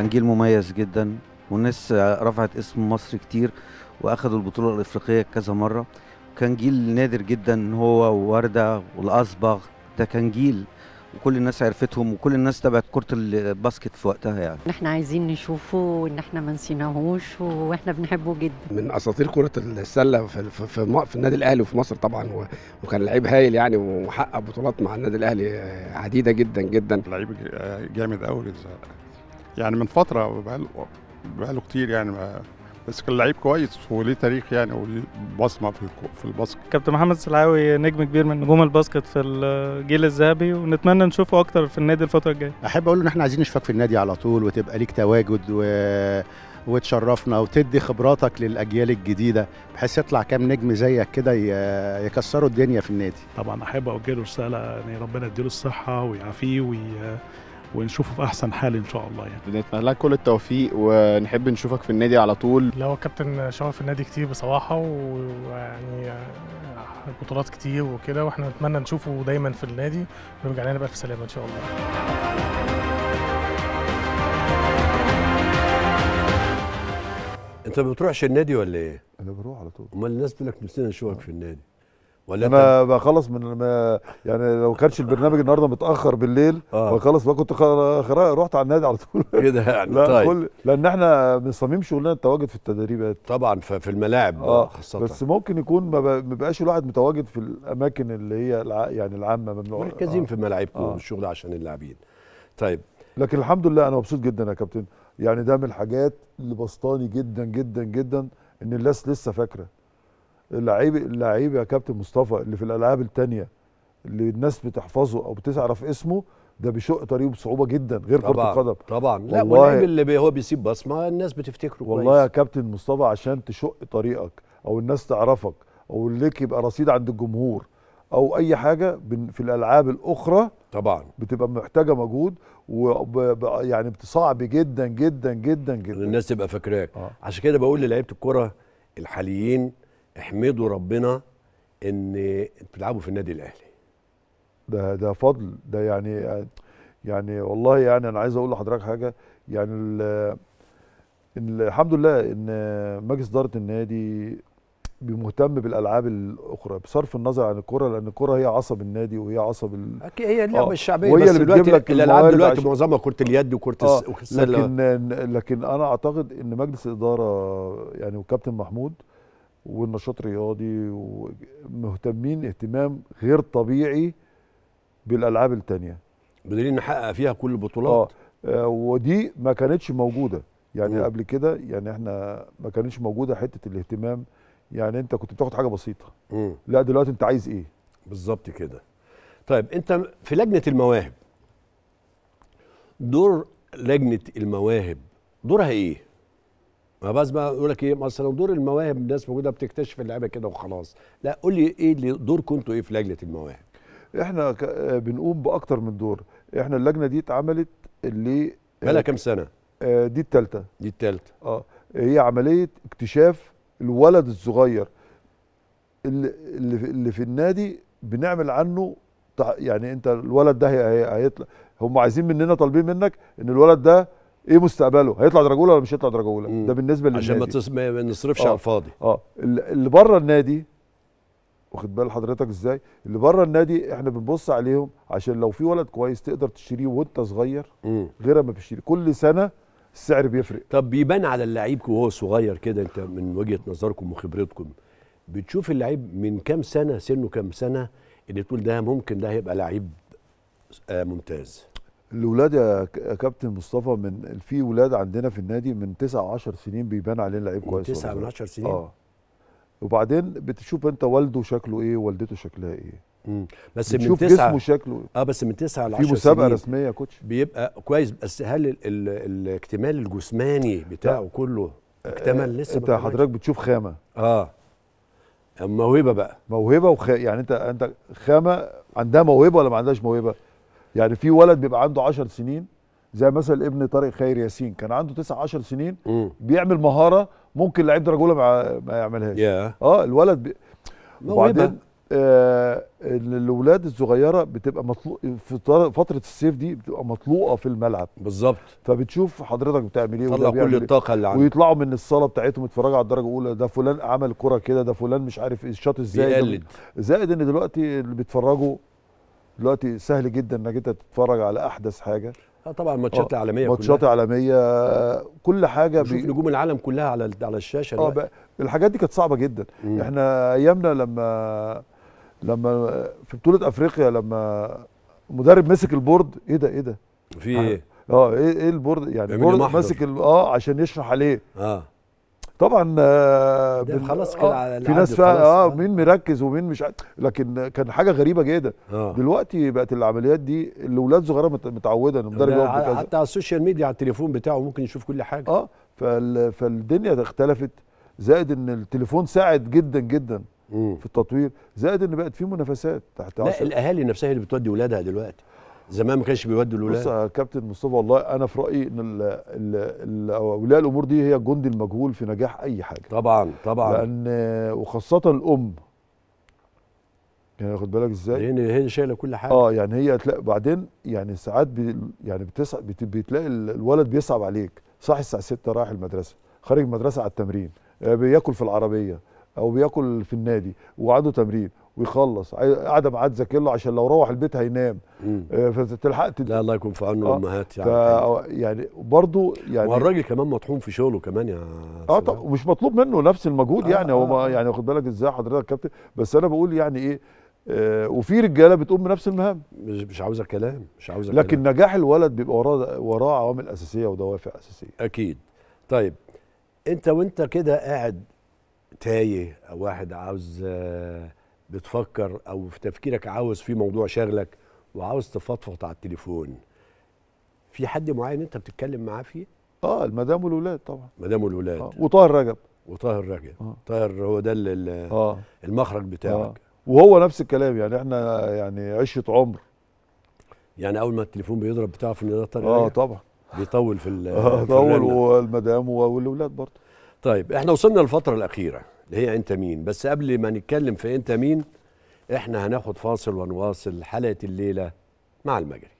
كان جيل مميز جدا والناس رفعت اسم مصر كتير واخدوا البطوله الافريقيه كذا مره كان جيل نادر جدا هو ووردة والأصبغ ده كان جيل وكل الناس عرفتهم وكل الناس تابعت كرة الباسكت في وقتها يعني احنا عايزين نشوفه وان احنا ما نسيناهوش واحنا بنحبه جدا من اساطير كرة السلة في, في, في, في النادي الاهلي وفي مصر طبعا وكان لعيب هايل يعني وحقق بطولات مع النادي الاهلي عديدة جدا جدا لعيب جامد قوي يعني من فتره بقاله كتير يعني بس كان لعيب كويس وليه تاريخ يعني وليه بصمه في في الباسكت كابتن محمد السلعاوي نجم كبير من نجوم الباسكت في الجيل الذهبي ونتمنى نشوفه اكتر في النادي الفتره الجايه احب اقول ان احنا عايزين نشوفك في النادي على طول وتبقى ليك تواجد و... وتشرفنا وتدي خبراتك للاجيال الجديده بحيث يطلع كام نجم زيك كده يكسروا الدنيا في النادي طبعا احب اوجه له رساله ان يعني ربنا يديله الصحه ويعافيه وي... ونشوفه في احسن حال ان شاء الله يعني بنتمنى لك كل التوفيق ونحب نشوفك في النادي على طول لا هو كابتن شاور في النادي كتير بصراحه ويعني بطولات كتير وكده واحنا نتمنى نشوفه دايما في النادي ويرجع لنا بقى في سلامه ان شاء الله انت ما بتروحش النادي ولا ايه؟ انا بروح على طول امال الناس تقول لك نفسنا نشوفك في النادي ولا انا بخلص من ما يعني لو كانش البرنامج النهارده متاخر بالليل آه. بخلص بقى كنت رحت على النادي على طول كده يعني لا طيب كل لان احنا من صميم شغلنا التواجد في التدريبات طبعا في الملاعب آه. خاصه بس ممكن يكون ما بيبقاش الواحد متواجد في الاماكن اللي هي الع... يعني العامه ممنوع مركزين آه. في ملاعبكم آه. الشغل عشان اللاعبين طيب لكن الحمد لله انا مبسوط جدا يا كابتن يعني ده من الحاجات اللي بسطاني جدا جدا جدا ان الناس لسه فاكره اللعيب اللعيب يا كابتن مصطفى اللي في الالعاب الثانيه اللي الناس بتحفظه او بتعرف اسمه ده بيشق طريقه بصعوبه جدا غير كره القدم طبعا لا واللعيب اللي بي هو بيسيب بصمه الناس بتفتكره والله كويس. يا كابتن مصطفى عشان تشق طريقك او الناس تعرفك او ليك يبقى رصيد عند الجمهور او اي حاجه في الالعاب الاخرى طبعا بتبقى محتاجه مجهود ويعني صعب جدا جدا جدا جدا الناس تبقى فاكراك آه. عشان كده بقول للعيبه الكوره الحاليين احمدوا ربنا ان بتلعبوا في النادي الاهلي ده ده فضل ده يعني يعني والله يعني انا عايز اقول لحضرتك حاجه يعني الحمد لله ان مجلس اداره النادي مهتم بالالعاب الاخرى بصرف النظر عن الكره لان الكره هي عصب النادي وهي عصب ال... اكيد هي اللعبه آه. الشعبيه وهي بس دلوقتي الالعاب دلوقتي معظمها كره اليد وكره آه. السله لكن لكن انا اعتقد ان مجلس الاداره يعني وكابتن محمود والنشاط الرياضي ومهتمين اهتمام غير طبيعي بالالعاب الثانيه قادرين نحقق فيها كل البطولات آه. آه ودي ما كانتش موجوده يعني مم. قبل كده يعني احنا ما كانتش موجوده حته الاهتمام يعني انت كنت بتاخد حاجه بسيطه مم. لا دلوقتي انت عايز ايه بالظبط كده طيب انت في لجنه المواهب دور لجنه المواهب دورها ايه ما بس بقى يقول لك ايه مثلا دور المواهب الناس موجوده بتكتشف اللعيبه كده وخلاص لا قول لي ايه اللي دوركم انتوا ايه في لجنه المواهب احنا آه، بنقوم باكتر من دور احنا اللجنه دي اتعملت اللي بقى كام سنه آه، دي الثالثه دي الثالثه اه هي عمليه اكتشاف الولد الصغير اللي اللي في النادي بنعمل عنه يعني انت الولد ده هيطلع هم عايزين مننا طالبين منك ان الولد ده ايه مستقبله هيطلع اولى ولا مش هيطلع اولى ده بالنسبه للنادي عشان ما, تص... ما نصرفش آه. على الفاضي اه اللي بره النادي واخد بال حضرتك ازاي اللي بره النادي احنا بنبص عليهم عشان لو في ولد كويس تقدر تشتريه وانت صغير غير ما بتشتري كل سنه السعر بيفرق طب بيبان على اللعيب وهو صغير كده انت من وجهه نظركم وخبرتكم بتشوف اللعيب من كام سنه سنه كام سنه اللي تقول ده ممكن ده هيبقى لعيب آه ممتاز الولاد يا كابتن مصطفى من في ولاد عندنا في النادي من 9 و10 سنين بيبان عليه لعيب كويس 9 من 10 سنين اه وبعدين بتشوف انت والده شكله ايه ووالدته شكلها ايه امم بس من بتشوف جسمه شكله ايه. اه بس من 9 ل 10 سنين في مسابقه رسميه يا كوتش بيبقى كويس بس هل ال ال الاكتمال الجسماني بتاعه لا. كله آه، اكتمل لسه انت حضرتك بتشوف خامه اه موهبه بقى موهبه وخ... يعني انت انت خامه عندها موهبه ولا ما عندهاش موهبه يعني في ولد بيبقى عنده 10 سنين زي مثلا ابن طارق خير ياسين كان عنده 9 10 سنين مم. بيعمل مهاره ممكن لعيب رجوله ما, ما يعملهاش yeah. اه الولد بي... وبعدين آه الاولاد الصغيره بتبقى مطلوق في فتره الصيف دي بتبقى مطلوقه في الملعب بالظبط فبتشوف حضرتك بتعمل ايه طلع كل إيه. الطاقه اللي عندك ويطلعوا من الصاله بتاعتهم يتفرجوا على الدرجه الاولى ده فلان عمل كره كده ده فلان مش عارف ايه الشاط ازاي زائد ان دلوقتي اللي بيتفرجوا دلوقتي سهل جدا انك انت تتفرج على احدث حاجه اه طبعا ماتشات آه، العالميه ماتشات عالميه آه، كل حاجه بي... نجوم العالم كلها على على الشاشه اه بقى الحاجات دي كانت صعبه جدا مم. احنا ايامنا لما لما في بطوله افريقيا لما مدرب مسك البورد ايه ده ايه ده في ايه اه ايه, إيه البورد يعني البورد ماسك اه عشان يشرح عليه اه طبعا آه، خلاص آه، كده آه في ناس فعلا آه،, اه مين مركز ومين مش لكن كان حاجه غريبه جدا آه. دلوقتي بقت العمليات دي الاولاد صغيره متعوده ان المدرب يقف حتى على السوشيال ميديا على التليفون بتاعه ممكن يشوف كل حاجه اه فال... فالدنيا اختلفت زائد ان التليفون ساعد جدا جدا مم. في التطوير زائد ان بقت في منافسات تحت لا الاهالي نفسها اللي بتودي اولادها دلوقتي زمان ما كانش بيودوا الولاد بص يا كابتن مصطفى والله انا في رايي ان اولياء الامور دي هي الجندي المجهول في نجاح اي حاجه طبعا طبعا لان وخاصه الام يعني واخد بالك ازاي؟ لان هي شايله كل حاجه اه يعني هي تلاقي بعدين يعني ساعات بي يعني بتسع بتلاقي الولد بيصعب عليك صاحي الساعه 6 رايح المدرسه خارج المدرسه على التمرين آه، بياكل في العربيه او بياكل في النادي وعنده تمرين ويخلص قاعده معاه تذاكر له عشان لو روح البيت هينام آه، فتلحقت لا الله يكون في عون آه، الامهات آه، يعني يعني برضه يعني والراجل كمان مطحون في شغله كمان يا اه طب مش مطلوب منه نفس المجهود آه يعني آه هو يعني واخد بالك ازاي حضرتك كابتن بس انا بقول يعني ايه آه وفي رجاله بتقوم بنفس المهام مش مش عاوزه كلام مش عاوزه لكن كلام. نجاح الولد بيبقى وراه وراه عوامل اساسيه ودوافع اساسيه اكيد طيب انت وانت كده قاعد تايه او واحد عاوز بتفكر او في تفكيرك عاوز في موضوع شغلك وعاوز تفضفض على التليفون في حد معين انت بتتكلم معاه فيه؟ اه المدام والولاد طبعا مدام والولاد آه. وطاهر رجب وطاهر رجب آه. طاهر هو ده آه. المخرج بتاعك آه. وهو نفس الكلام يعني احنا يعني عشه عمر يعني اول ما التليفون بيضرب بتعرف ان ده طارق اه طبعا بيطول في اه طول والمدام والاولاد برضه طيب احنا وصلنا للفتره الاخيره اللي هي انت مين بس قبل ما نتكلم في انت مين احنا هناخد فاصل ونواصل حلقه الليله مع المجري